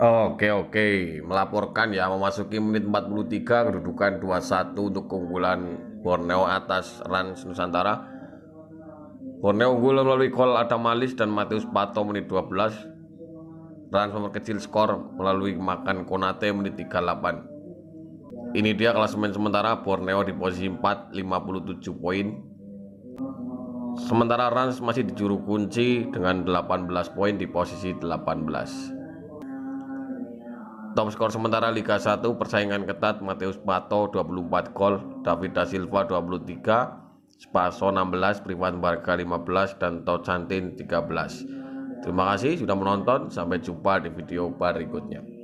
Oke oke, melaporkan ya memasuki menit 43 kedudukan 21 untuk keunggulan Borneo atas Rans Nusantara. Borneo unggul melalui gol Adam Malis dan Matius Pato menit 12. Rans memperkecil skor melalui makan Konate menit 38. Ini dia klasemen sementara Borneo di posisi 4 57 poin. Sementara Rans masih di juru kunci dengan 18 poin di posisi 18. Top skor sementara Liga 1 persaingan ketat Mateus Pato 24 gol, David da Silva 23, Spaso 16, Privan Barca 15 dan Tocantin 13. Terima kasih sudah menonton, sampai jumpa di video berikutnya.